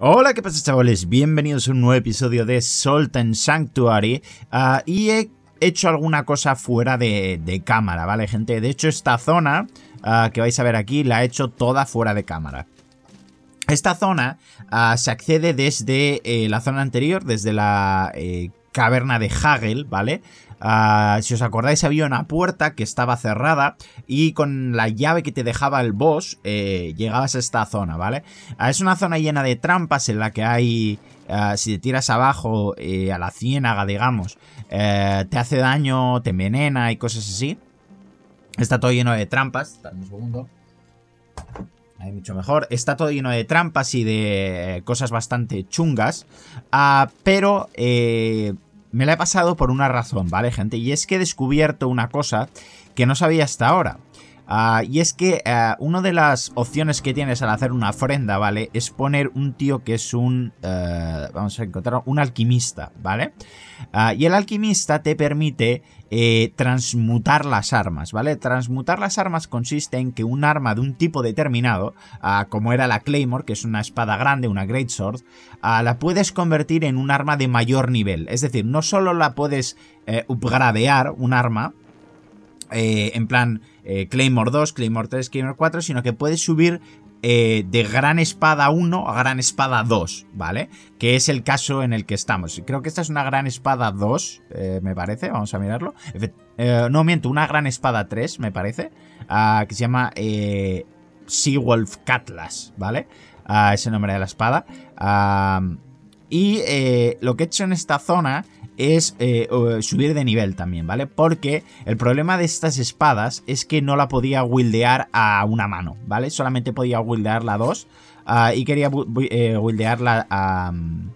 Hola, ¿qué pasa chavales? Bienvenidos a un nuevo episodio de Sultan Sanctuary ah, y he hecho alguna cosa fuera de, cámara, ¿vale gente? De hecho esta zona ah, que vais a ver aquí la he hecho toda fuera de cámara. Esta zona ah, se accede desde eh, la zona anterior, desde la... Eh, caverna de Hagel, ¿vale? Ah, si os acordáis, había una puerta que estaba cerrada y con la llave que te dejaba el boss eh, llegabas a esta zona, ¿vale? Ah, es una zona llena de trampas en la que hay... Ah, si te tiras abajo eh, a la ciénaga, digamos, eh, te hace daño, te envenena y cosas así. Está todo lleno de trampas. Dame un segundo. Hay mucho mejor. Está todo lleno de trampas y de cosas bastante chungas. pero me la he pasado por una razón, ¿vale, gente? Y es que he descubierto una cosa que no sabía hasta ahora. Ah, y es que eh, una de las opciones que tienes al hacer una ofrenda, ¿vale? Es poner un tío que es un... Eh, vamos a encontrar un alquimista, ¿vale? Ah, y el alquimista te permite eh, transmutar las armas, ¿vale? Transmutar las armas consiste en que un arma de un tipo determinado, ah, como era la Claymore, que es una espada grande, una Greatsword, la puedes convertir en un arma de mayor nivel. Es decir, no solo la puedes upgradear un arma, en plan eh, Claymore 2, Claymore 3, Claymore 4, sino que puedes subir eh, de Gran Espada 1 a Gran Espada 2, ¿vale? Que es el caso en el que estamos. Creo que esta es una Gran Espada 2, eh, me parece, vamos a mirarlo. Eh, no miento, una Gran Espada 3, me parece, ah, que se llama Seawolf Catlas, ¿vale? Ese ah, ese nombre de la espada. Ah, y lo que he hecho en esta zona es eh, subir de nivel también, ¿vale? Porque el problema de estas espadas es que no la podía wildear a una mano, ¿vale? Solamente podía wildearla a dos ah, y quería eh, wildearla a, mm,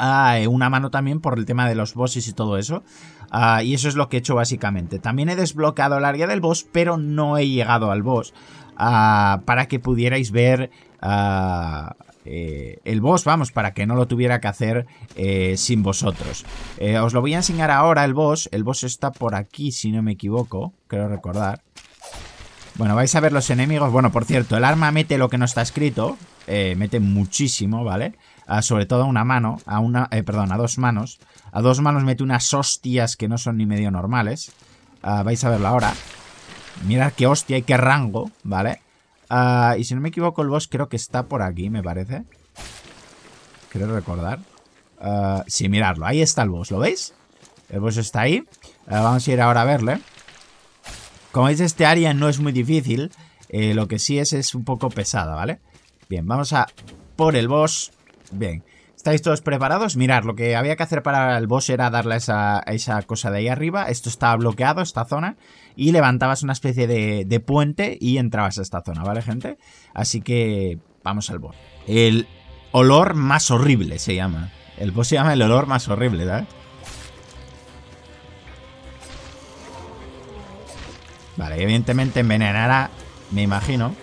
eh, una mano también por el tema de los bosses y todo eso. Ah, y eso es lo que he hecho básicamente. También he desbloqueado el área del boss, pero no he llegado al boss. Ah, para que pudierais ver eh, el boss, vamos, para que no lo tuviera que hacer eh, sin vosotros. Eh, os lo voy a enseñar ahora el boss. El boss está por aquí, si no me equivoco. Creo recordar. Bueno, vais a ver los enemigos. Bueno, por cierto, el arma mete lo que no está escrito. mete muchísimo, ¿vale? Ah, sobre todo a una mano, a una, perdón, a dos manos. A dos manos mete unas hostias que no son ni medio normales. Ah, vais a verlo ahora. Mirad qué hostia y qué rango, ¿vale? Ah, y si no me equivoco, el boss creo que está por aquí, me parece. Quiero recordar. Ah, sí, miradlo. Ahí está el boss, ¿lo veis? El boss está ahí. Ah, vamos a ir ahora a verle. Como veis, este área no es muy difícil. Eh, lo que sí es, es un poco pesada, ¿vale? Bien, vamos a por el boss. Bien. ¿Estáis todos preparados? Mirad, lo que había que hacer para el boss era darle a esa cosa de ahí arriba. Esto estaba bloqueado, esta zona. Y levantabas una especie de, de puente y entrabas a esta zona, ¿vale, gente? Así que vamos al boss. El olor más horrible se llama. El boss se llama el olor más horrible, ¿vale? Vale, evidentemente envenenará, me imagino.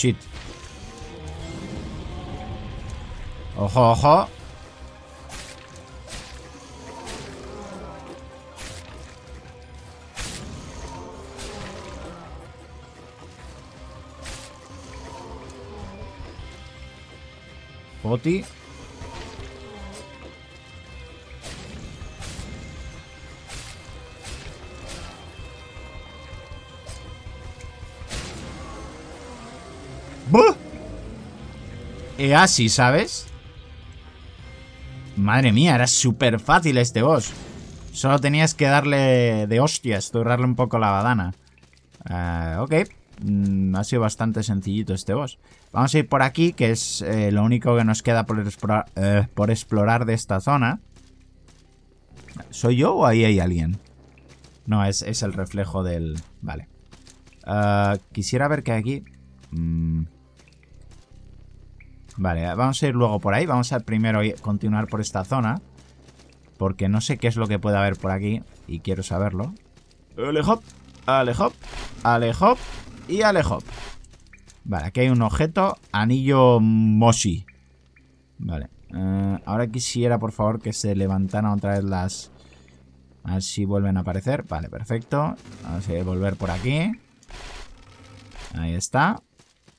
shit. Ojo, ojo. Poti. así, ¿sabes? Madre mía, era súper fácil este boss. Solo tenías que darle de hostias, durarle un poco la badana. Eh, ok, mm, ha sido bastante sencillito este boss. Vamos a ir por aquí, que es eh, lo único que nos queda eh, por, explorar, de esta zona. ¿Soy yo o ahí hay alguien? No, es, el reflejo del... Vale. quisiera ver que aquí. Mm. Vale, vamos a ir luego por ahí. Vamos a primero continuar por esta zona. Porque no sé qué es lo que puede haber por aquí. Y quiero saberlo. Alejop, alejop, alejop y alejop. Vale, aquí hay un objeto. Anillo Moshi. Vale. Eh, ahora quisiera, por favor, que se levantaran otra vez las... A ver si vuelven a aparecer. Vale, perfecto. Vamos a volver por aquí. Ahí está.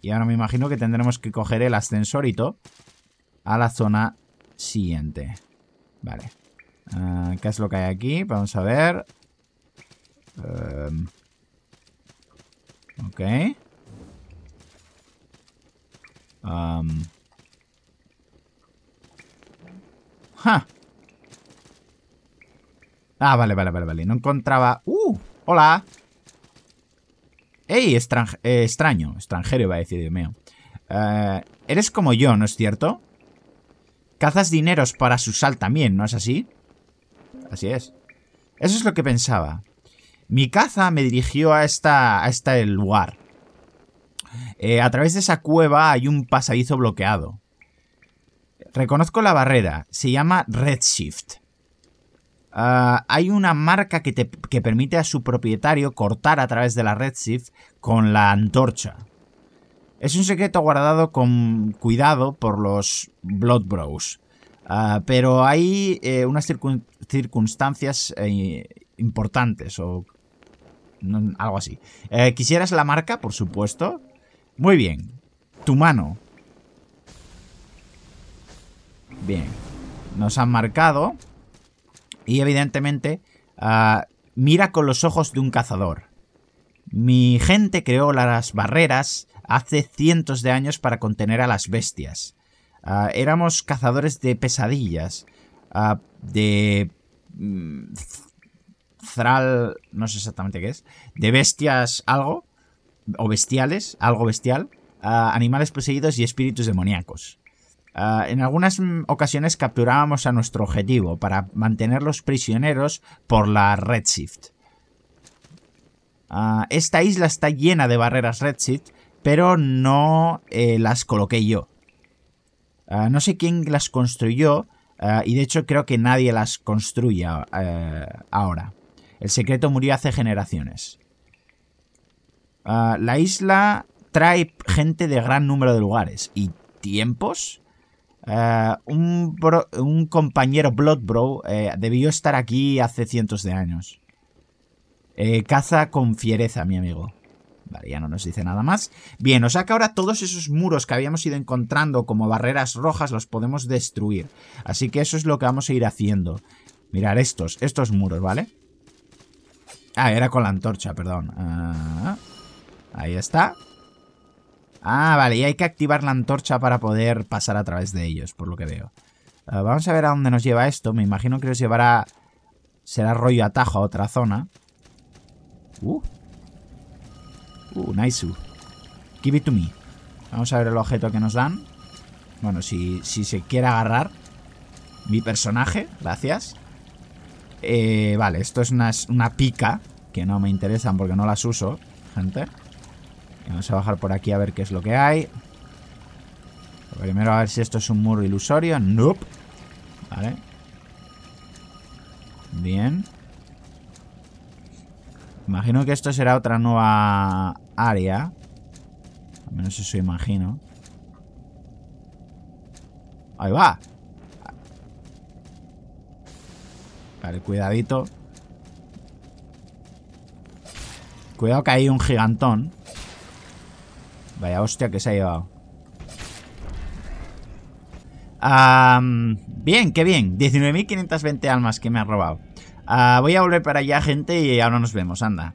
Y ahora me imagino que tendremos que coger el ascensorito a la zona siguiente. Vale. Ah, ¿Qué es lo que hay aquí? Vamos a ver. Em, ok. Ah, vale, vale, vale, vale. No encontraba... ¡Uh! ¡Hola! ¡Ey, eh, extraño! Extranjero iba a decir, Dios mío. Eh, eres como yo, ¿no es cierto? Cazas dineros para su sal también, ¿no es así? Así es. Eso es lo que pensaba. Mi caza me dirigió a, esta, a este lugar. Eh, a través de esa cueva hay un pasadizo bloqueado. Reconozco la barrera. Se llama Redshift. Ah, hay una marca que, permite a su propietario cortar a través de la Redshift con la antorcha. Es un secreto guardado con cuidado por los Blood Bros. Ah, pero hay eh, unas circunstancias eh, importantes o algo así. Eh, ¿Quisieras la marca, por supuesto? Muy bien. Tu mano. Bien. Nos han marcado. Y evidentemente ah, mira con los ojos de un cazador. Mi gente creó las barreras hace cientos de años para contener a las bestias. Ah, éramos cazadores de pesadillas, ah, de... Mm, no sé exactamente qué es, de bestias algo, o bestiales, algo bestial, animales poseídos y espíritus demoníacos. Ah, en algunas mm, ocasiones capturábamos a nuestro objetivo para mantenerlos prisioneros por la Redshift. Ah, esta isla está llena de barreras Redshift, pero no eh, las coloqué yo. Ah, no sé quién las construyó y de hecho creo que nadie las construye eh, ahora. El secreto murió hace generaciones. la isla trae gente de gran número de lugares y tiempos eh, un, compañero Bloodbro eh, debió estar aquí hace cientos de años. Eh, caza con fiereza, mi amigo. Vale, ya no nos dice nada más. Bien, o sea que ahora todos esos muros que habíamos ido encontrando como barreras rojas los podemos destruir. Así que eso es lo que vamos a ir haciendo. Mirar estos, estos muros, ¿vale? Ah, era con la antorcha, perdón. Ah, ahí está. Ah, vale, y hay que activar la antorcha para poder pasar a través de ellos, por lo que veo. Ah, vamos a ver a dónde nos lleva esto. Me imagino que nos llevará... Será rollo atajo a otra zona. Uh. Uh, nice. Give it to me. Vamos a ver el objeto que nos dan. Bueno, si, si se quiere agarrar. Mi personaje, gracias. Eh, vale, esto es una, una pica. Que no me interesan porque no las uso, gente. Vamos a bajar por aquí a ver qué es lo que hay. Primero a ver si esto es un muro ilusorio. Nope. Vale. Bien. Imagino que esto será otra nueva área. Al menos eso imagino. Ahí va. Vale, cuidadito. Cuidado que hay un gigantón. Vaya hostia que se ha llevado. bien, qué bien. 19.520 almas que me han robado. Ah, voy a volver para allá, gente, y ahora nos vemos. Anda.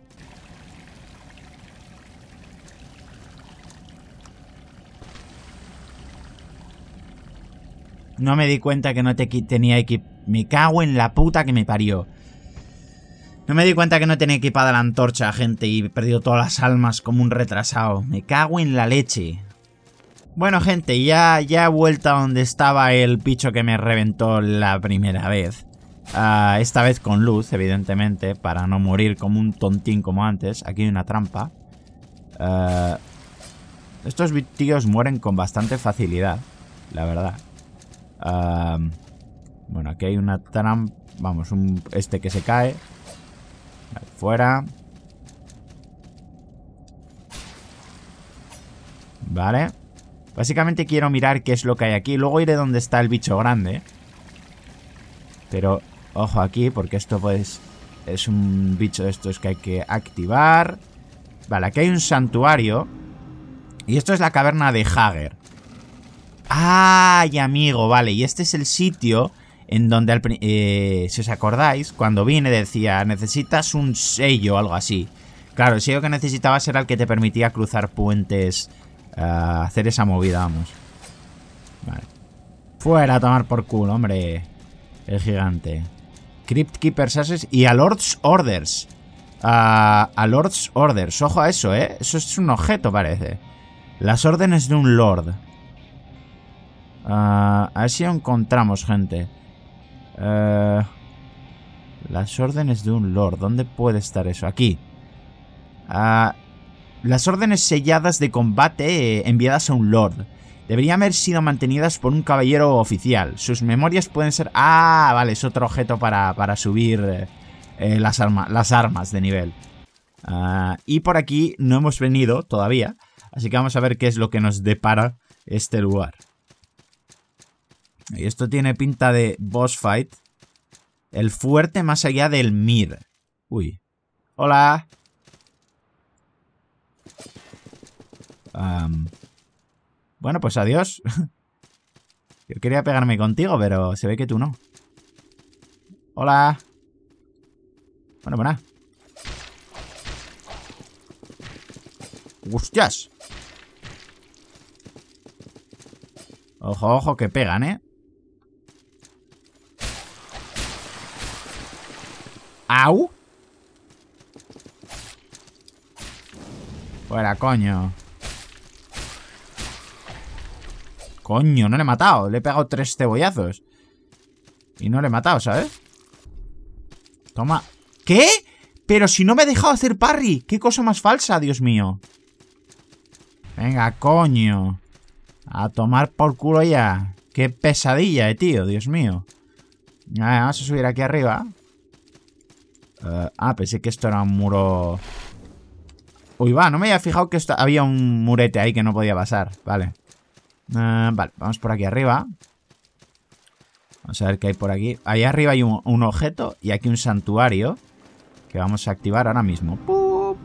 No me di cuenta que no te tenía equipo. Me cago en la puta que me parió. No me di cuenta que no tenía equipada la antorcha, gente, y he perdido todas las almas como un retrasado. Me cago en la leche. Bueno, gente, ya, ya he vuelto a donde estaba el picho que me reventó la primera vez. Ah, esta vez con luz, evidentemente, para no morir como un tontín como antes. Aquí hay una trampa. Ah, estos tíos mueren con bastante facilidad, la verdad. Ah, bueno, aquí hay una trampa... Vamos, un, este que se cae fuera. Vale. Básicamente quiero mirar qué es lo que hay aquí. Luego iré donde está el bicho grande. Pero, ojo aquí, porque esto pues es un bicho de estos que hay que activar. Vale, aquí hay un santuario. Y esto es la caverna de Hager. ¡Ay, amigo! Vale, y este es el sitio en donde, al, eh, si os acordáis, cuando vine decía, necesitas un sello o algo así. Claro, el sello que necesitabas era el que te permitía cruzar puentes, eh, hacer esa movida, vamos. Vale. Fuera a tomar por culo, hombre. El gigante. Crypt Keeper's y a Lord's Orders. a Lord's Orders. Ojo a eso, ¿eh? Eso es un objeto, parece. Las órdenes de un Lord. a ver si encontramos, gente. Eh, las órdenes de un lord. ¿Dónde puede estar eso? Aquí. Ah, las órdenes selladas de combate eh, enviadas a un lord. Deberían haber sido mantenidas por un caballero oficial. Sus memorias pueden ser... Ah, vale, es otro objeto para, subir eh, las, las, armas de nivel. Ah, y por aquí no hemos venido todavía. Así que vamos a ver qué es lo que nos depara este lugar. Y esto tiene pinta de boss fight. El fuerte más allá del mid. Uy. Hola. bueno, pues adiós. Yo quería pegarme contigo, pero se ve que tú no. Hola. Bueno, buena. ¡Hostias! Ojo, ojo, que pegan, ¿eh? Au. Fuera, coño. Coño, no le he matado. Le he pegado tres cebollazos. Y no le he matado, ¿sabes? Toma. ¿Qué? Pero si no me he dejado hacer parry. Qué cosa más falsa, Dios mío. Venga, coño. A tomar por culo ya. Qué pesadilla, eh, tío. Dios mío. A vamos a subir aquí arriba. Eh, ah, pensé que esto era un muro... Uy, va, no me había fijado que había un murete ahí que no podía pasar. Vale. Eh, vale, vamos por aquí arriba. Vamos a ver qué hay por aquí. ahí arriba hay un, objeto y aquí un santuario que vamos a activar ahora mismo. ¡Pup!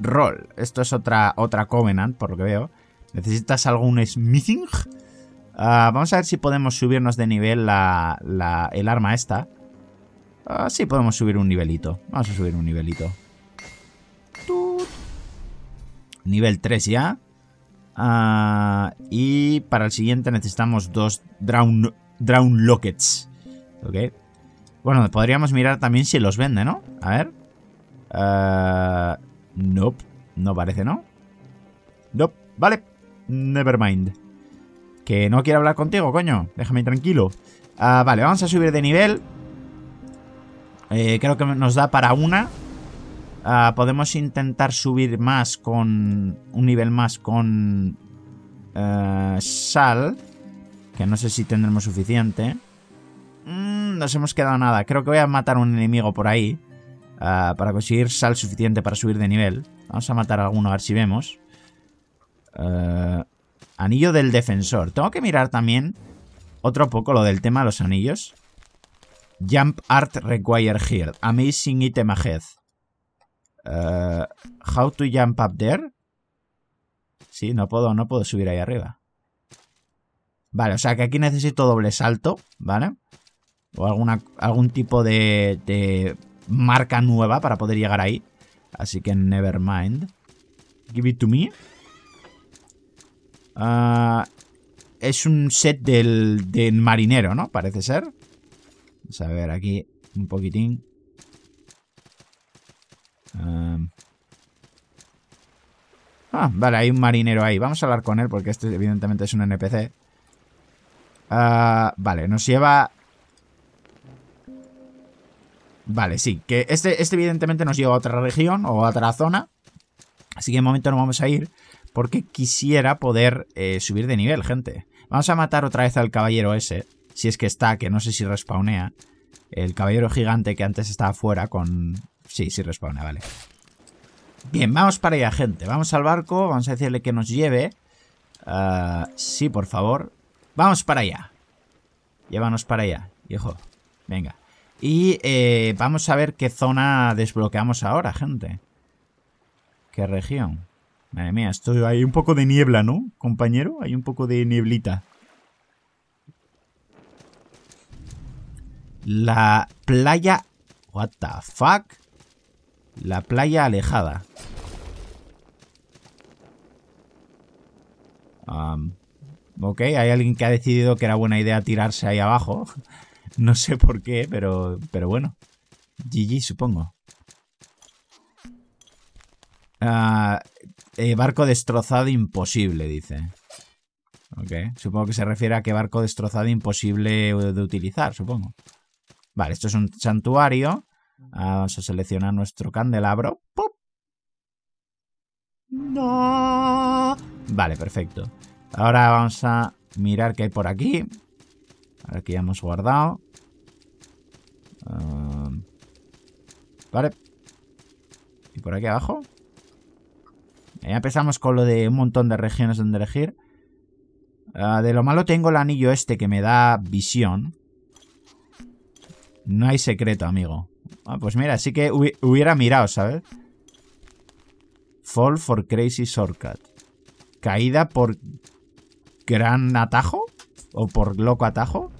Roll. Esto es otra, otra Covenant, por lo que veo. ¿Necesitas algún smithing? Eh, vamos a ver si podemos subirnos de nivel el arma esta. Así ah, podemos subir un nivelito. Vamos a subir un nivelito. Nivel 3 ya. Ah, y para el siguiente necesitamos dos Drown, drown Lockets. Ok. Bueno, podríamos mirar también si los vende, ¿no? A ver. Ah, nope. No parece, ¿no? Nope. Vale. Never mind. Que no quiero hablar contigo, coño. Déjame tranquilo. vale, vamos a subir de nivel. Eh, creo que nos da para una. Ah, podemos intentar subir más con... Un nivel más con... Eh, sal. Que no sé si tendremos suficiente. Mm, nos hemos quedado nada. Creo que voy a matar un enemigo por ahí. Ah, para conseguir sal suficiente para subir de nivel. Vamos a matar a alguno a ver si vemos. Eh, anillo del defensor. Tengo que mirar también otro poco lo del tema de los anillos. Jump Art Required Here. Amazing Item Ahead. Uh, how to jump up there? Sí, no puedo, no puedo subir ahí arriba. Vale, o sea que aquí necesito doble salto, ¿vale? O alguna, algún tipo de, de marca nueva para poder llegar ahí. Así que never mind. Give it to me. Eh, es un set del, del, marinero, ¿no? Parece ser. Vamos a ver aquí un poquitín. Ah, vale, hay un marinero ahí. Vamos a hablar con él porque este evidentemente es un NPC. Ah, vale, nos lleva... Vale, sí, que este, este evidentemente nos lleva a otra región o a otra zona. Así que de momento no vamos a ir porque quisiera poder eh, subir de nivel, gente. Vamos a matar otra vez al caballero ese si es que está, que no sé si respawnea. El caballero gigante que antes estaba fuera con... Sí, sí respawnea, vale. Bien, vamos para allá, gente. Vamos al barco, vamos a decirle que nos lleve. Ah, sí, por favor. Vamos para allá. Llévanos para allá, viejo. Venga. Y eh, vamos a ver qué zona desbloqueamos ahora, gente. ¿Qué región? Madre mía, esto hay un poco de niebla, ¿no, compañero? Hay un poco de nieblita. La playa... What the fuck? La playa alejada. ok, hay alguien que ha decidido que era buena idea tirarse ahí abajo. No sé por qué, pero, pero bueno. GG, supongo. Ah, eh, barco destrozado imposible, dice. Ok, supongo que se refiere a que barco destrozado imposible de utilizar, supongo. Vale, esto es un santuario. Ah, vamos a seleccionar nuestro candelabro. ¡Pup! No. Vale, perfecto. Ahora vamos a mirar qué hay por aquí. Aquí ya hemos guardado. Ah, vale. ¿Y por aquí abajo? Ya empezamos con lo de un montón de regiones donde elegir. Ah, de lo malo tengo el anillo este que me da visión. No hay secreto, amigo. Ah, pues mira, sí que hubiera mirado, ¿sabes? Fall for Crazy Shortcut. Caída por gran atajo o por loco atajo.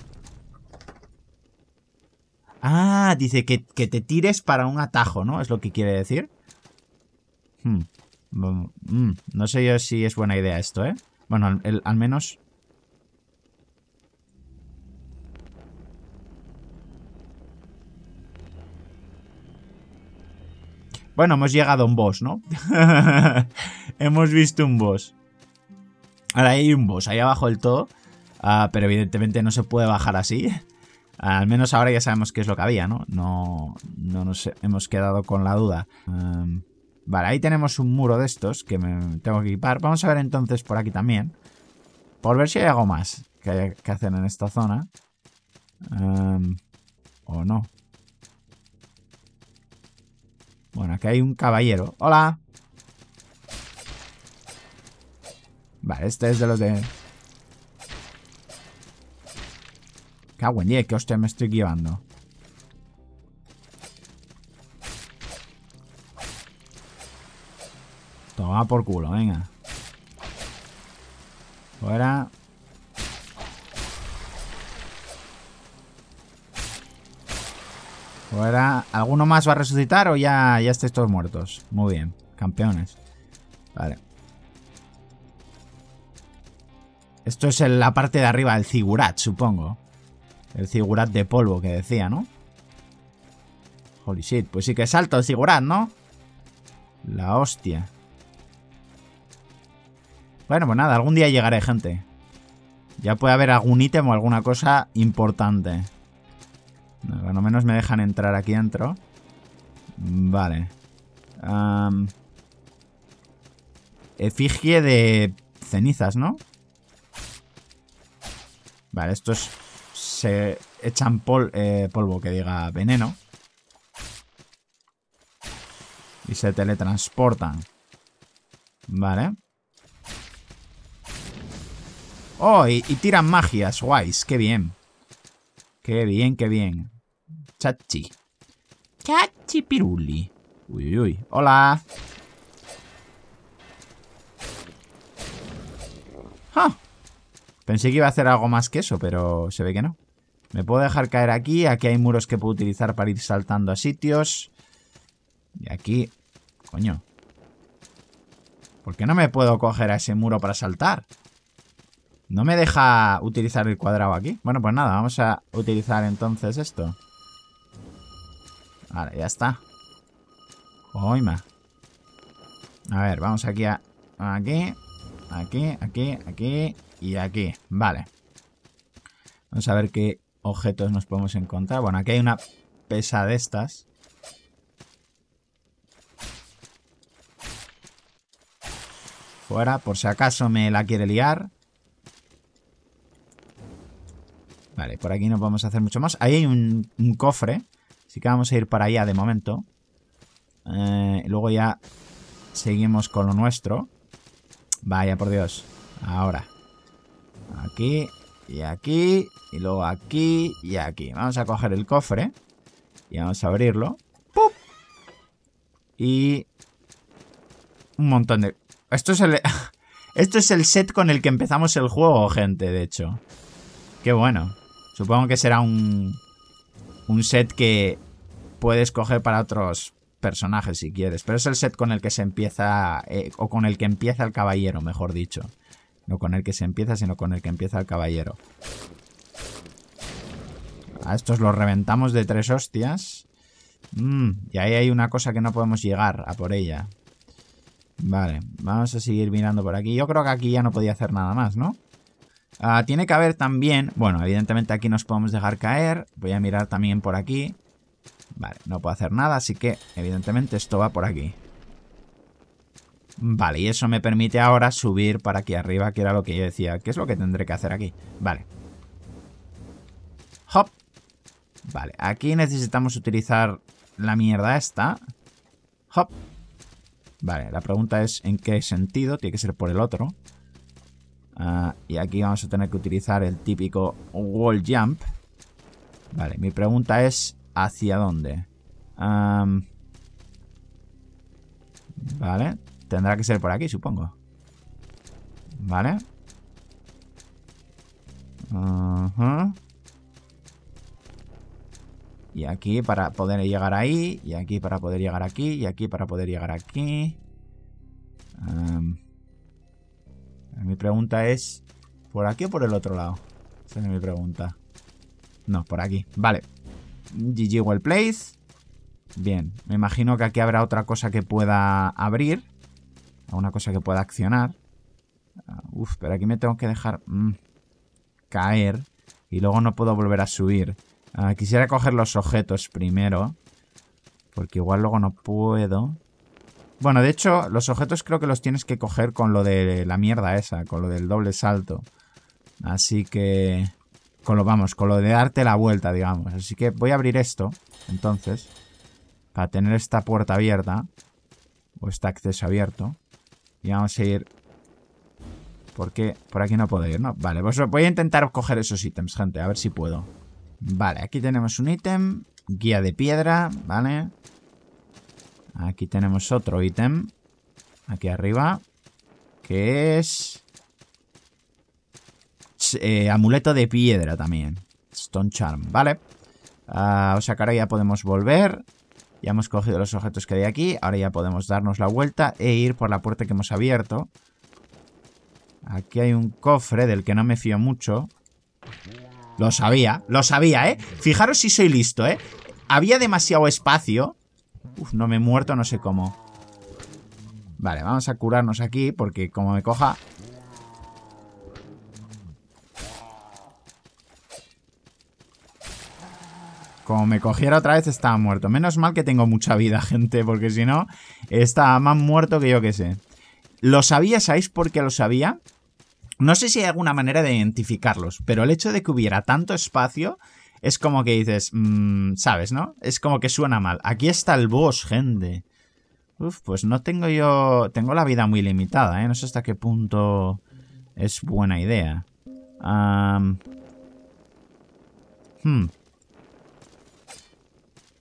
Ah, dice que, te tires para un atajo, ¿no? Es lo que quiere decir. Hmm. Mm, mm. no sé yo si es buena idea esto, ¿eh? Bueno, al menos Bueno, hemos llegado a un boss, ¿no? hemos visto un boss. Ahora hay un boss ahí abajo del todo. Ah, pero evidentemente no se puede bajar así. Al menos ahora ya sabemos qué es lo que había, ¿no? No, no nos hemos quedado con la duda. Em, vale, ahí tenemos un muro de estos que me tengo que equipar. Vamos a ver entonces por aquí también. Por ver si hay algo más que, que hacer en esta zona. Em, o no. Bueno, aquí hay un caballero. ¡Hola! Vale, este es de los de... Qué en que hostia me estoy llevando. Toma por culo, venga. Fuera. Ahora, ¿alguno más va a resucitar o ya, ya estáis todos muertos? Muy bien, campeones. Vale. Esto es la parte de arriba, el zigurat, supongo. El zigurat de polvo que decía, ¿no? Holy shit, pues sí que salto el zigurat, ¿no? La hostia. Bueno, pues nada, algún día llegaré, gente. Ya puede haber algún ítem o alguna cosa importante. A lo menos me dejan entrar aquí dentro. Vale. efigie de cenizas, ¿no? Vale, estos se echan pol eh, polvo que diga veneno. Y se teletransportan. Vale. Oh, y, y tiran magias, guays, qué bien. Qué bien, qué bien. Chachi. Chachi piruli. Uy, uy, uy. Hola. Pensé que iba a hacer algo más que eso, pero se ve que no. Me puedo dejar caer aquí. Aquí hay muros que puedo utilizar para ir saltando a sitios. Y aquí... Coño. ¿Por qué no me puedo coger a ese muro para saltar? No me deja utilizar el cuadrado aquí. Bueno, pues nada, vamos a utilizar entonces esto. Vale, ya está. Oima. A ver, vamos aquí a... Aquí, aquí, aquí, aquí y aquí. Vale. Vamos a ver qué objetos nos podemos encontrar. Bueno, aquí hay una pesa de estas. Fuera, por si acaso me la quiere liar. Vale, por aquí no a hacer mucho más. Ahí hay un, cofre. Así que vamos a ir para allá de momento. Eh, luego ya seguimos con lo nuestro. Vaya, por Dios. Ahora. Aquí y aquí. Y luego aquí y aquí. Vamos a coger el cofre. Y vamos a abrirlo. ¡Pup! Y... Un montón de... Esto es Esto es el set con el que empezamos el juego, gente, de hecho. Qué bueno. Supongo que será un, un set que puedes coger para otros personajes si quieres. Pero es el set con el que se empieza, eh, o con el que empieza el caballero, mejor dicho. No con el que se empieza, sino con el que empieza el caballero. A ah, estos los reventamos de tres hostias. Mm, y ahí hay una cosa que no podemos llegar a por ella. Vale, vamos a seguir mirando por aquí. Yo creo que aquí ya no podía hacer nada más, ¿no? Ah, tiene que haber también... Bueno, evidentemente aquí nos podemos dejar caer. Voy a mirar también por aquí. Vale, no puedo hacer nada, así que evidentemente esto va por aquí. Vale, y eso me permite ahora subir para aquí arriba, que era lo que yo decía. que es lo que tendré que hacer aquí? Vale. Hop. Vale, aquí necesitamos utilizar la mierda esta. Hop. Vale, la pregunta es en qué sentido. Tiene que ser por el otro. Ah, y aquí vamos a tener que utilizar el típico wall jump. Vale, mi pregunta es ¿hacia dónde? vale, tendrá que ser por aquí, supongo. Vale. Y aquí para poder llegar ahí, y aquí para poder llegar aquí, y aquí para poder llegar aquí. Eh, mi pregunta es, ¿por aquí o por el otro lado? Esa es mi pregunta. No, por aquí. Vale. GG Well Place. Bien, me imagino que aquí habrá otra cosa que pueda abrir. Una cosa que pueda accionar. Ah, uf, pero aquí me tengo que dejar mm, caer. Y luego no puedo volver a subir. Ah, quisiera coger los objetos primero. Porque igual luego no puedo. Bueno, de hecho, los objetos creo que los tienes que coger con lo de la mierda esa, con lo del doble salto. Así que... Con lo, vamos, con lo de darte la vuelta, digamos. Así que voy a abrir esto, entonces. Para tener esta puerta abierta. O este acceso abierto. Y vamos a ir... Porque por aquí no puedo ir, ¿no? Vale, pues voy a intentar coger esos ítems, gente. A ver si puedo. Vale, aquí tenemos un ítem. Guía de piedra, ¿vale? vale Aquí tenemos otro ítem. Aquí arriba. Que es... Eh, amuleto de piedra también. Stone Charm, ¿vale? Ah, o sea que ahora ya podemos volver. Ya hemos cogido los objetos que hay aquí. Ahora ya podemos darnos la vuelta e ir por la puerta que hemos abierto. Aquí hay un cofre del que no me fío mucho. Lo sabía, lo sabía, ¿eh? Fijaros si soy listo, ¿eh? Había demasiado espacio Uf, no me he muerto, no sé cómo. Vale, vamos a curarnos aquí porque como me coja... Como me cogiera otra vez estaba muerto. Menos mal que tengo mucha vida, gente, porque si no, estaba más muerto que yo que sé. ¿Lo sabía? ¿Sabéis por qué lo sabía? No sé si hay alguna manera de identificarlos, pero el hecho de que hubiera tanto espacio es como que dices, mm, ¿sabes, no? Es como que suena mal. Aquí está el boss, gente. Uf, pues no tengo yo... Tengo la vida muy limitada, ¿eh? No sé hasta qué punto es buena idea. Hmm.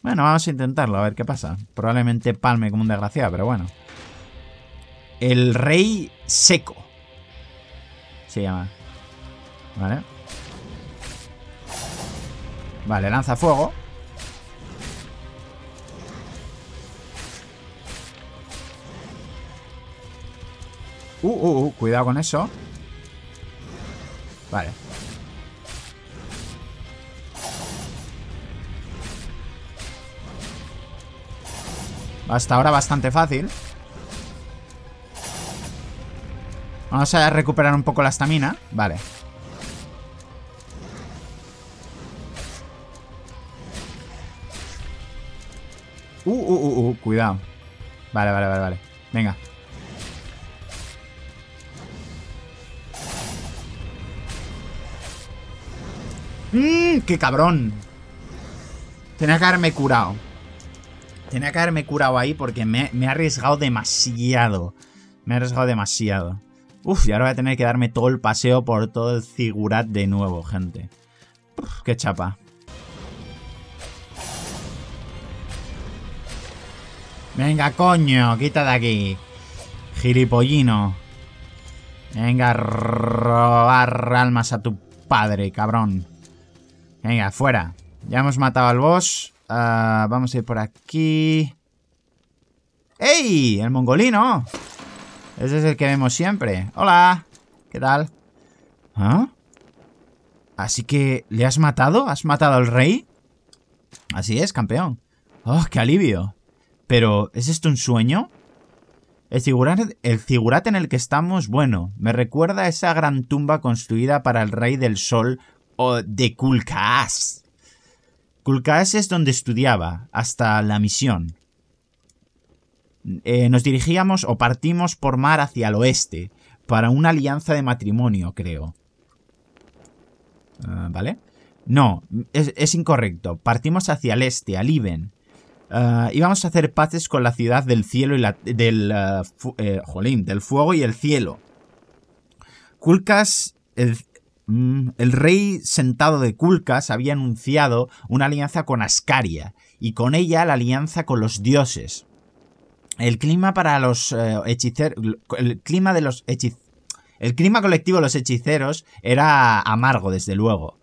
Bueno, vamos a intentarlo, a ver qué pasa. Probablemente palme como un desgraciado, pero bueno. El rey seco. Se llama. ¿Vale? Vale, lanza fuego. Uh, uh, uh, cuidado con eso. Vale. Hasta ahora bastante fácil. Vamos a recuperar un poco la estamina. Vale. Vale, vale, vale, vale. Venga. ¡Mmm! ¡Qué cabrón! Tenía que haberme curado. Tenía que haberme curado ahí porque me, he arriesgado demasiado. Me he arriesgado demasiado. Uf, y ahora voy a tener que darme todo el paseo por todo el figurat de nuevo, gente. qué chapa. Venga, coño, quita de aquí. Gilipollino. Venga, robar almas a tu padre, cabrón. Venga, fuera. Ya hemos matado al boss. Ah, vamos a ir por aquí. ¡Ey! El mongolino. Ese es el que vemos siempre. Hola. ¿Qué tal? ¿Ah? Así que... ¿Le has matado? ¿Has matado al rey? Así es, campeón. ¡Oh, qué alivio! Pero, ¿es esto un sueño? El figurate en el que estamos, bueno, me recuerda a esa gran tumba construida para el rey del sol o de Kulkaas. Kulkaas es donde estudiaba, hasta la misión. Eh, nos dirigíamos o partimos por mar hacia el oeste, para una alianza de matrimonio, creo. Ah, ¿Vale? No, es, incorrecto. Partimos hacia el este, a Iben, íbamos ah, a hacer paces con la ciudad del cielo y la, del, ah, eh, jolín, del fuego y el cielo. Culcas el, mm, rey sentado de Kulkas había anunciado una alianza con Ascaria y con ella la alianza con los dioses. El clima para los eh, el clima de los hechiceros, el clima colectivo de los hechiceros era amargo, desde luego.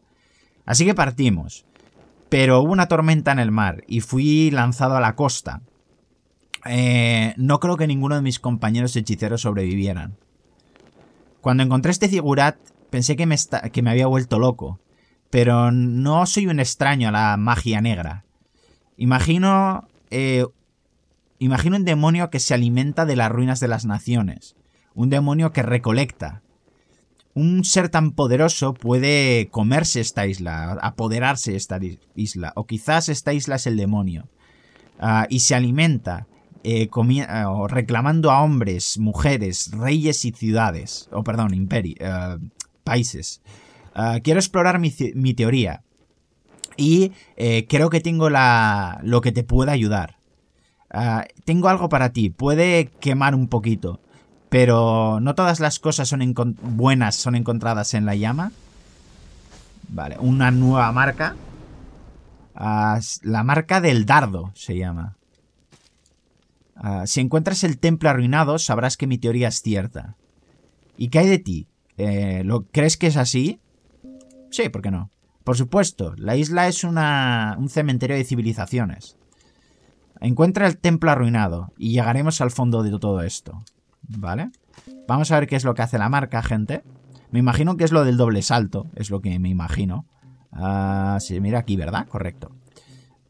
Así que partimos pero hubo una tormenta en el mar y fui lanzado a la costa. Eh, no creo que ninguno de mis compañeros hechiceros sobrevivieran. Cuando encontré este figurat pensé que me, que me había vuelto loco, pero no soy un extraño a la magia negra. Imagino, eh, imagino un demonio que se alimenta de las ruinas de las naciones, un demonio que recolecta, un ser tan poderoso puede comerse esta isla, apoderarse esta isla, o quizás esta isla es el demonio, ah, y se alimenta eh, eh, reclamando a hombres, mujeres, reyes y ciudades, o perdón, eh, países. Ah, quiero explorar mi, teoría y creo que tengo lo que te pueda ayudar. Ah, tengo algo para ti, puede quemar un poquito. Pero no todas las cosas son buenas son encontradas en la llama. Vale, una nueva marca. Ah, la marca del dardo se llama. Ah, si encuentras el templo arruinado, sabrás que mi teoría es cierta. ¿Y qué hay de ti? Eh, ¿Lo crees que es así? Sí, ¿por qué no? Por supuesto, la isla es un cementerio de civilizaciones. Encuentra el templo arruinado y llegaremos al fondo de todo esto. ¿vale? Vamos a ver qué es lo que hace la marca, gente. Me imagino que es lo del doble salto, es lo que me imagino. Ah, sí, mira aquí, ¿verdad? Correcto.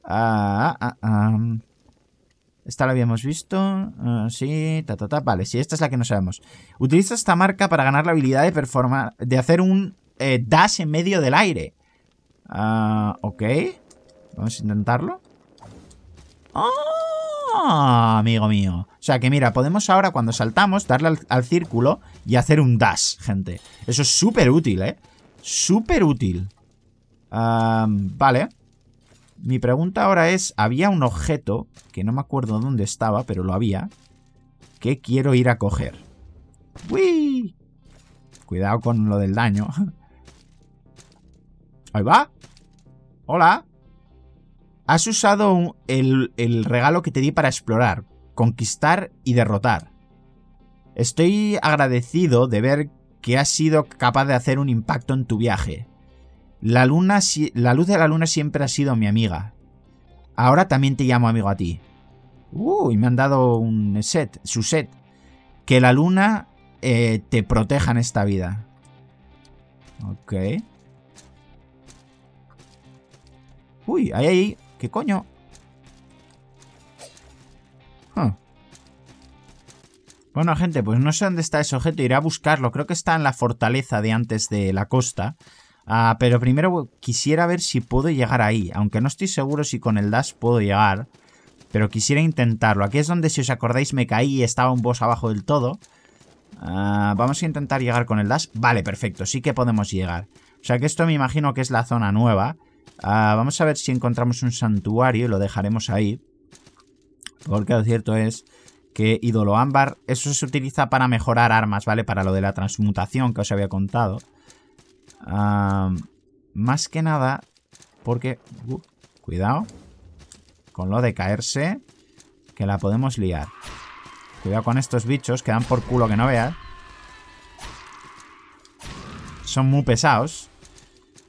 ah, ah, ah, ah. esta la habíamos visto. Ah, sí, ta, ta, ta. Vale, sí, esta es la que no sabemos. Utiliza esta marca para ganar la habilidad de, performar, de hacer un eh, dash en medio del aire. ok. Vamos a intentarlo. ¡Oh! Ah, amigo mío! O sea que mira, podemos ahora cuando saltamos darle al, círculo y hacer un dash, gente. Eso es súper útil, ¿eh? Súper útil. vale. Mi pregunta ahora es, había un objeto, que no me acuerdo dónde estaba, pero lo había, que quiero ir a coger. ¡Uy! Cuidado con lo del daño. Ahí va. Hola. Has usado el, regalo que te di para explorar, conquistar y derrotar. Estoy agradecido de ver que has sido capaz de hacer un impacto en tu viaje. La, luna, la luz de la luna siempre ha sido mi amiga. Ahora también te llamo amigo a ti. Uy, uh, me han dado un set, su set. Que la luna eh, te proteja en esta vida. Ok. Uy, ahí, ahí. ¿Qué coño? Bueno, gente, pues no sé dónde está ese objeto. Iré a buscarlo. Creo que está en la fortaleza de antes de la costa. Ah, pero primero quisiera ver si puedo llegar ahí. Aunque no estoy seguro si con el dash puedo llegar. Pero quisiera intentarlo. Aquí es donde, si os acordáis, me caí y estaba un boss abajo del todo. Ah, vamos a intentar llegar con el dash. Vale, perfecto. Sí que podemos llegar. O sea que esto me imagino que es la zona nueva. Ah, vamos a ver si encontramos un santuario y lo dejaremos ahí. Porque lo cierto es que ídolo ámbar, eso se utiliza para mejorar armas, ¿vale? Para lo de la transmutación que os había contado. más que nada, porque... Uh, cuidado. Con lo de caerse, que la podemos liar. Cuidado con estos bichos, que dan por culo que no veas. Son muy pesados.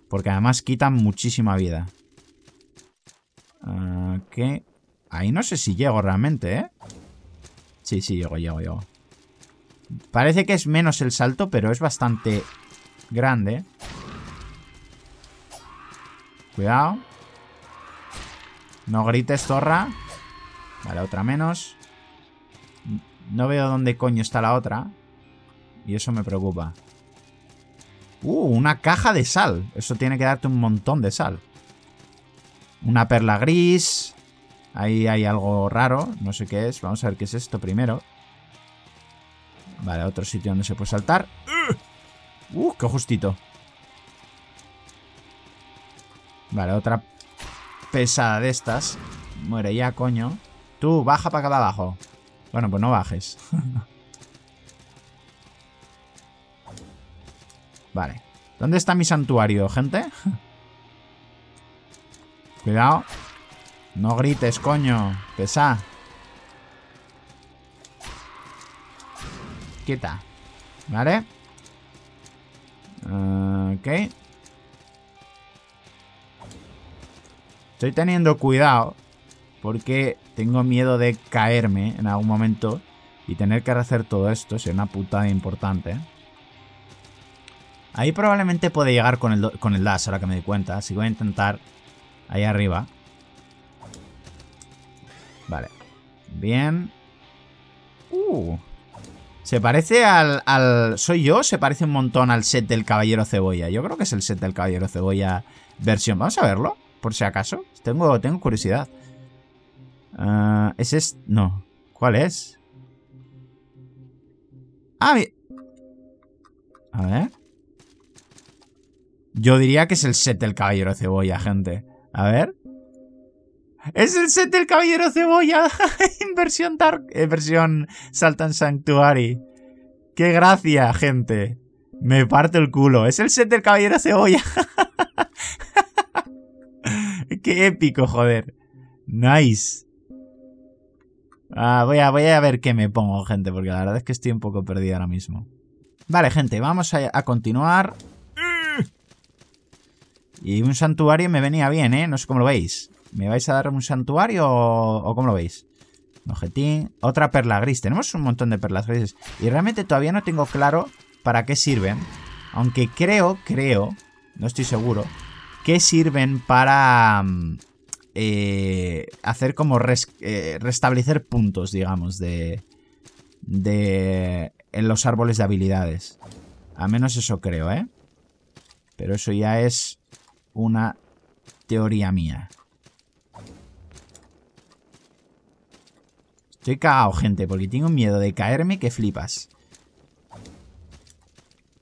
Porque además quitan muchísima vida. Ah, Ahí no sé si llego realmente, ¿eh? Sí, sí, llego, llego, llego. Parece que es menos el salto, pero es bastante grande. Cuidado. No grites, zorra. Vale, otra menos. No veo dónde coño está la otra. Y eso me preocupa. Uh, una caja de sal. Eso tiene que darte un montón de sal. Una perla gris. Ahí hay algo raro. No sé qué es. Vamos a ver qué es esto primero. Vale, otro sitio donde se puede saltar. Uh, qué justito. Vale, otra pesada de estas. Muere ya, coño. Tú, baja para acá abajo. Bueno, pues no bajes. Vale. ¿Dónde está mi santuario, gente? Cuidado. No grites, coño. Pesa. Quieta. Vale. ok. Estoy teniendo cuidado porque tengo miedo de caerme en algún momento y tener que hacer todo esto. Es una putada importante, ¿eh? Ahí probablemente puede llegar con el, con el dash, ahora que me di cuenta. Así que voy a intentar ahí arriba. Vale. Bien. Uh. Se parece al, ¿Soy yo? Se parece un montón al set del Caballero Cebolla. Yo creo que es el set del Caballero Cebolla versión. Vamos a verlo, por si acaso. Tengo, tengo curiosidad. Ah, Ese ¿Es No. ¿Cuál es? Ah, bien. A ver. Yo diría que es el set del Caballero Cebolla, gente. A ver. Es el set del Caballero Cebolla. Eh, versión Dark. en versión Saltan Sanctuary. Qué gracia, gente. Me parto el culo. Es el set del Caballero Cebolla. Qué épico, joder. Nice. Ah, voy, a, voy a ver qué me pongo, gente, porque la verdad es que estoy un poco perdido ahora mismo. Vale, gente, vamos a continuar. Y un santuario me venía bien, ¿eh? No sé cómo lo veis. ¿Me vais a dar un santuario o, cómo lo veis? Objetín. Otra perla gris. Tenemos un montón de perlas grises. Y realmente todavía no tengo claro para qué sirven. Aunque creo, creo, no estoy seguro, que sirven para mm, eh, hacer como eh, restablecer puntos, digamos, de, de en los árboles de habilidades. Al menos eso creo, ¿eh? Pero eso ya es una teoría mía. Estoy cagado, gente, porque tengo miedo de caerme que flipas.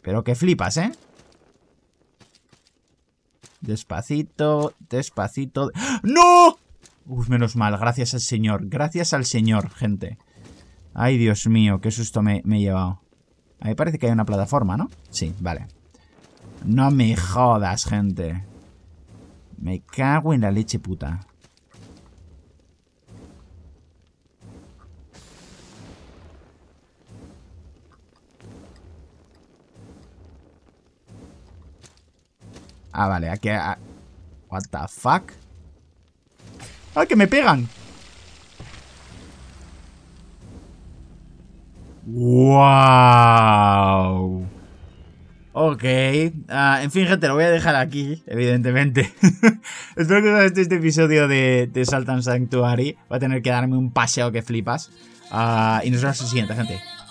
Pero que flipas, ¿eh? Despacito, despacito... ¡No! menos mal, gracias al señor. Gracias al señor, gente. Ay, Dios mío, qué susto me, me he llevado. Ahí parece que hay una plataforma, ¿no? Sí, vale. No me jodas, gente. Me cago en la leche puta. Ah, vale, aquí... A... What the fuck? ¡Ay, ah, que me pegan! ¡Wow! Ok, ah, en fin gente, lo voy a dejar aquí, evidentemente. Espero que os haya este episodio de, de Sanctuary. Va a tener que darme un paseo que flipas. Ah, y nos vemos en el siguiente, gente.